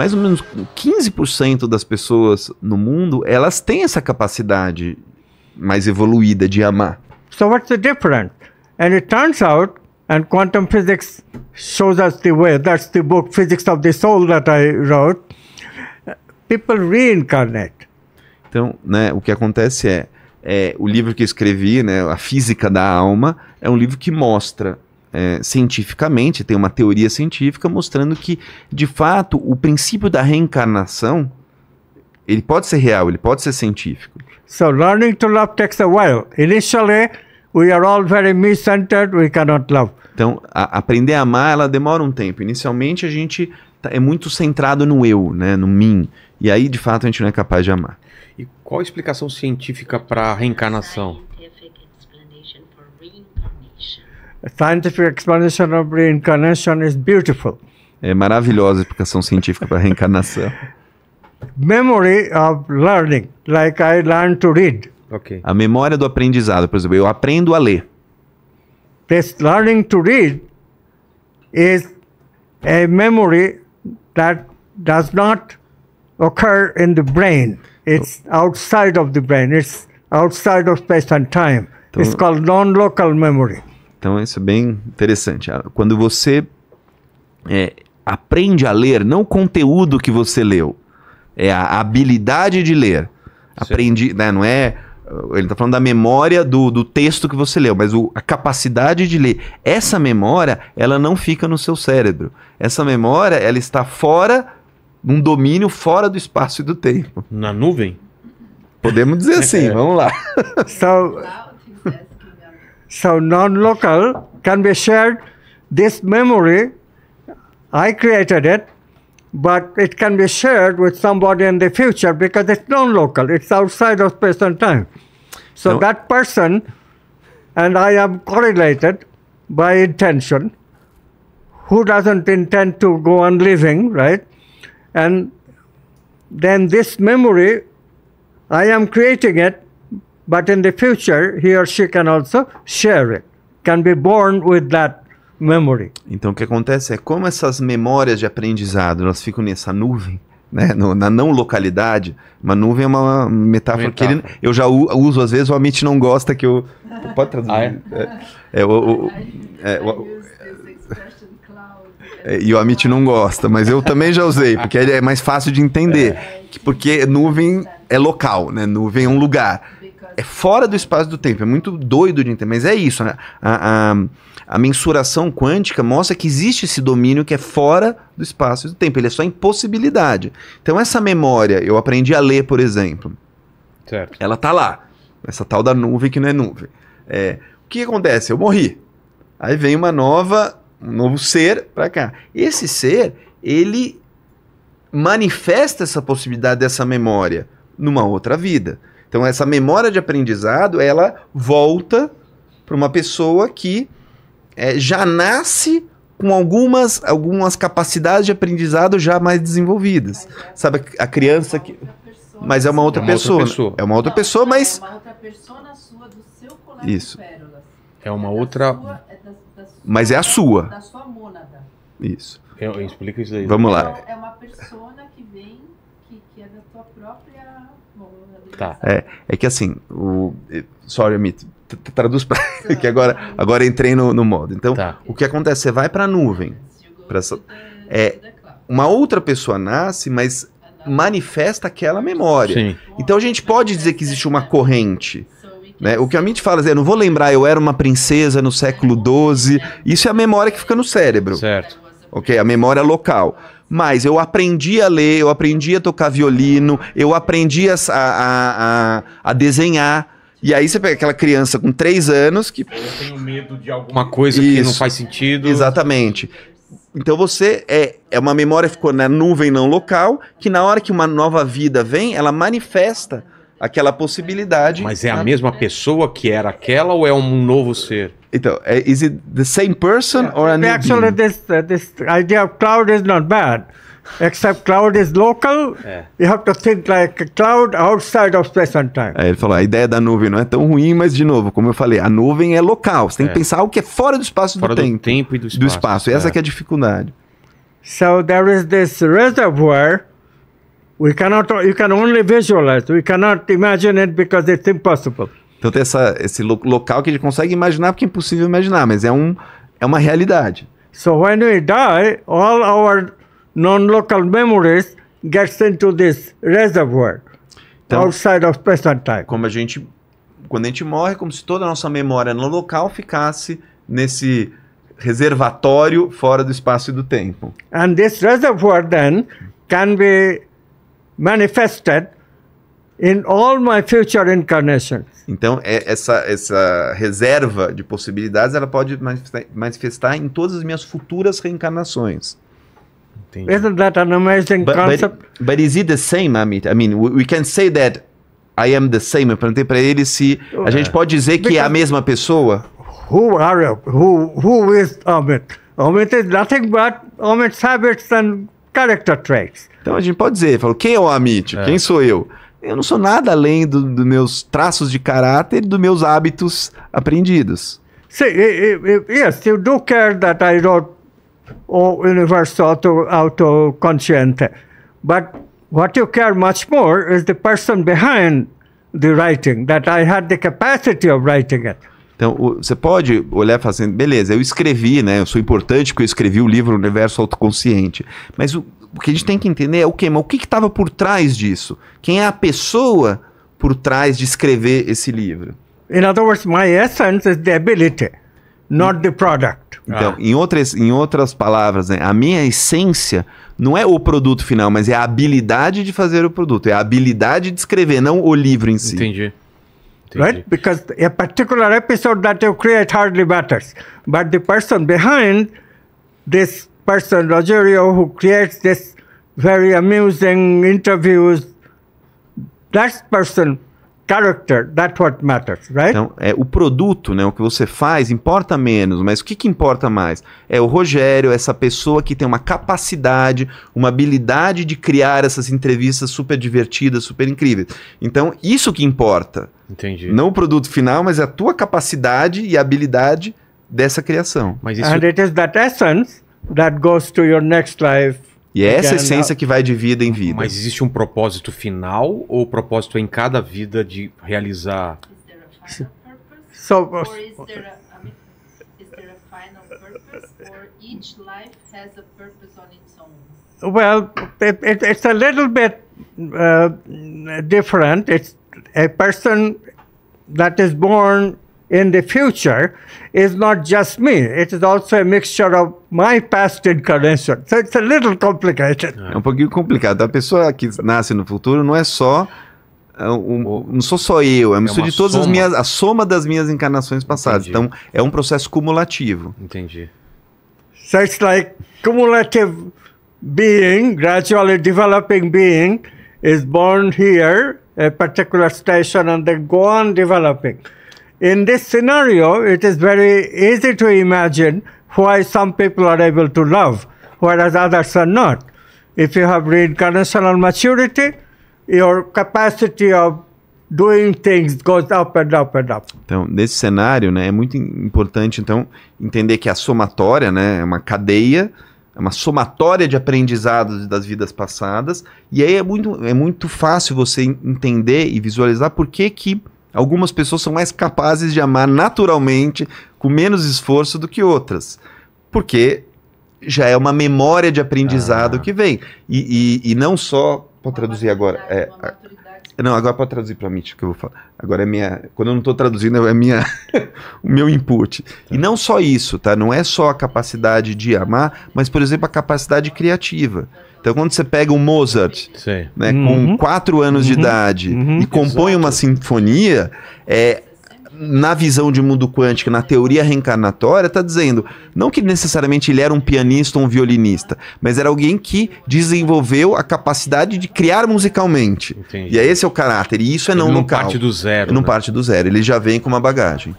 mais ou menos 15% das pessoas no mundo, elas têm essa capacidade mais evoluída de amar. So what's the difference? And it turns out and quantum physics shows us the way. That's the book Physics of the Soul that I wrote. People reincarnate. Então, né, o que acontece é, é o livro que escrevi, né, A Física da Alma, é um livro que mostra é, cientificamente, tem uma teoria científica mostrando que, de fato, o princípio da reencarnação ele pode ser real, ele pode ser científico. So learning to love takes a while. Initially, we are all very we cannot love. Então, a, aprender a amar, ela demora um tempo. Inicialmente, a gente tá, é muito centrado no eu, né, no mim. E aí, de fato, a gente não é capaz de amar. E qual a explicação científica para a reencarnação? É maravilhosa a explicação científica para reencarnação. Memory of learning, like I learned to read. Okay. A memória do aprendizado, por exemplo, eu aprendo a ler. This learning to read is a memory that does not occur in the brain. It's outside of the brain. It's outside of space and time. Então, It's called non-local memory. Então, isso é bem interessante. Ah, quando você é, aprende a ler, não o conteúdo que você leu, é a habilidade de ler. Aprendi, né, não é... Ele está falando da memória do, do texto que você leu, mas o, a capacidade de ler. Essa memória, ela não fica no seu cérebro. Essa memória, ela está fora, num domínio fora do espaço e do tempo. Na nuvem? Podemos dizer assim, vamos lá. So, então, So non-local can be shared. This memory, I created it, but it can be shared with somebody in the future because it's non-local. It's outside of space and time. So no. that person and I am correlated by intention. Who doesn't intend to go on living, right? And then this memory, I am creating it but in the future he or she can also share it, can be born with that memory. Então o que acontece é como essas memórias de aprendizado, elas ficam nessa nuvem, né, no, na não localidade, uma nuvem é uma metáfora, metáfora. que ele, eu já u, uso às vezes, o Amit não gosta que eu... Pode traduzir? Ah, é? É, é o, o, é, o, é, e o Amit não gosta, mas eu também já usei, porque é mais fácil de entender. Porque nuvem é local, né? Nuvem é um lugar é fora do espaço do tempo, é muito doido de entender, mas é isso, né? A, a, a mensuração quântica mostra que existe esse domínio que é fora do espaço e do tempo, ele é só impossibilidade. Então essa memória, eu aprendi a ler, por exemplo. Certo. Ela tá lá, essa tal da nuvem que não é nuvem. É, o que acontece? Eu morri. Aí vem uma nova, um novo ser para cá. Esse ser, ele manifesta essa possibilidade dessa memória numa outra vida. Então essa memória de aprendizado, ela volta para uma pessoa que é, já nasce com algumas, algumas capacidades de aprendizado já mais desenvolvidas. É Sabe a criança que mas é uma é outra, né? pessoa, É uma outra pessoa, mas é uma outra persona sua do seu colégio Isso. Pérolas. É uma outra é mas é a sua. Da sua mônada. Isso. Explica isso aí. Vamos lá. Então, é uma pessoa Tá. É, é que assim, o. Eh, sorry, Amit, traduz para. que agora, agora entrei no, no modo. Então, tá. o que acontece? Você vai para a nuvem. Pra essa, é, uma outra pessoa nasce, mas manifesta aquela memória. Sim. Então a gente pode dizer que existe uma corrente. Né? O que a mente fala é, não vou lembrar, eu era uma princesa no século XII. Isso é a memória que fica no cérebro. Certo. Ok, a memória local. Mas eu aprendi a ler, eu aprendi a tocar violino, eu aprendi a, a, a, a desenhar. E aí você pega aquela criança com três anos que. Eu tenho medo de alguma coisa Isso. que não faz sentido. Exatamente. Então você é, é uma memória que ficou na nuvem não local, que na hora que uma nova vida vem, ela manifesta aquela possibilidade. Mas é a mesma pessoa que era aquela ou é um novo ser? Então, é, is it the same person yeah. or an Actually, this, uh, this idea of cloud is not bad. Except cloud is local, é. you have to think like cloud outside of space and time. É, ele falou, a ideia da nuvem não é tão ruim, mas de novo, como eu falei, a nuvem é local. Você tem é. que pensar o que é fora do espaço fora do, do tempo. tempo e do espaço. Do espaço. Essa é. é a dificuldade. So there is this reservoir. We cannot. You can only visualize. We cannot imagine it because it's impossible. Então tem essa, esse lo local que a gente consegue imaginar, porque é impossível imaginar, mas é, um, é uma realidade. So when we die, all our non-local memories get into this reservoir então, outside of present time. Como a gente quando a gente morre, é como se toda a nossa memória no local ficasse nesse reservatório fora do espaço e do tempo. And this reservoir then can be manifested in all my future Então, é, essa, essa reserva de possibilidades ela pode manifestar em todas as minhas futuras reencarnações. Não Isn't that an amazing but, concept? But, but is it the same, Amit? I mean, we, we can say that I am the same. Eu perguntei para ele se a uh, gente pode dizer que é a mesma pessoa. Who are you? Who, who is Amit? Amit is nothing but Amit's habits and character traits. Então a gente pode dizer, falou, quem é o Amit? É. Quem sou eu? eu não sou nada além dos do meus traços de caráter e dos meus hábitos aprendidos. Sim, yes, assim, you do care that I don't or universe auto autoconsciente, but what you care much more is the person behind the writing, that I had the capacity of writing it. Então, você pode olhar e falar assim, beleza, eu escrevi, né? Eu sou importante porque eu escrevi o livro Universo Autoconsciente. Mas o, o que a gente tem que entender é o que, mas o que estava por trás disso? Quem é a pessoa por trás de escrever esse livro? In other words, my essence is the ability, not the product. Então, ah. em, outras, em outras palavras, né, a minha essência não é o produto final, mas é a habilidade de fazer o produto, é a habilidade de escrever, não o livro em si. Entendi. Entendi. Right? Because a particular episode that you create hardly matters, but the person behind this person, Rogerio, who creates this very amusing interviews. That person character, that's what matters, right? Então, é, o produto, né, o que você faz, importa menos, mas o que, que importa mais? É o Rogério, essa pessoa que tem uma capacidade, uma habilidade de criar essas entrevistas super divertidas, super incríveis. Então, isso que importa. Entendi. Não o produto final, mas é a tua capacidade e habilidade dessa criação. Mas isso... And it is that essence that goes to your next life. E é essa essência que vai de vida em vida. Mas existe um propósito final ou o propósito é em cada vida de realizar? Is there a, final purpose or each life has a purpose on its own? Well, it, it, it's a little bit uh, different. It's a person that is born in the future is not just me. It is also a mixture of my past incarnation. So it's a little complicated. É um pouquinho complicado. A pessoa que nasce no futuro não é só é, um, não sou só eu, é, é uma mistura de todas soma. as minhas, a soma das minhas encarnações passadas. Entendi. Então é um processo cumulativo. Entendi. So it's like cumulative being, gradually developing being is born here, a particular station, and then go on developing. In this scenario, it is very easy to imagine why some people are able to love, whereas others are not. If you have reincarnational maturity, your capacity of doing things goes up and up and up. Então, nesse cenário, né, é muito importante então entender que a somatória, né, é uma cadeia, é uma somatória de aprendizados das vidas passadas, e aí é muito é muito fácil você entender e visualizar por que que Algumas pessoas são mais capazes de amar naturalmente, com menos esforço do que outras. Porque já é uma memória de aprendizado ah. que vem. E, e, e não só. Vou traduzir agora. É, não, agora para traduzir para mim, tipo, que eu vou falar. Agora é minha. Quando eu não estou traduzindo, é minha, o meu input. Tá. E não só isso, tá? Não é só a capacidade de amar, mas, por exemplo, a capacidade criativa. Então, quando você pega um Mozart, né, uhum. com quatro anos uhum. de idade, uhum. e compõe Exato. uma sinfonia, é, na visão de mundo quântico, na teoria reencarnatória, está dizendo não que necessariamente ele era um pianista ou um violinista, mas era alguém que desenvolveu a capacidade de criar musicalmente. Entendi. E é esse é o caráter, e isso é não, ele não local. parte do zero. não né? parte do zero, ele já vem com uma bagagem.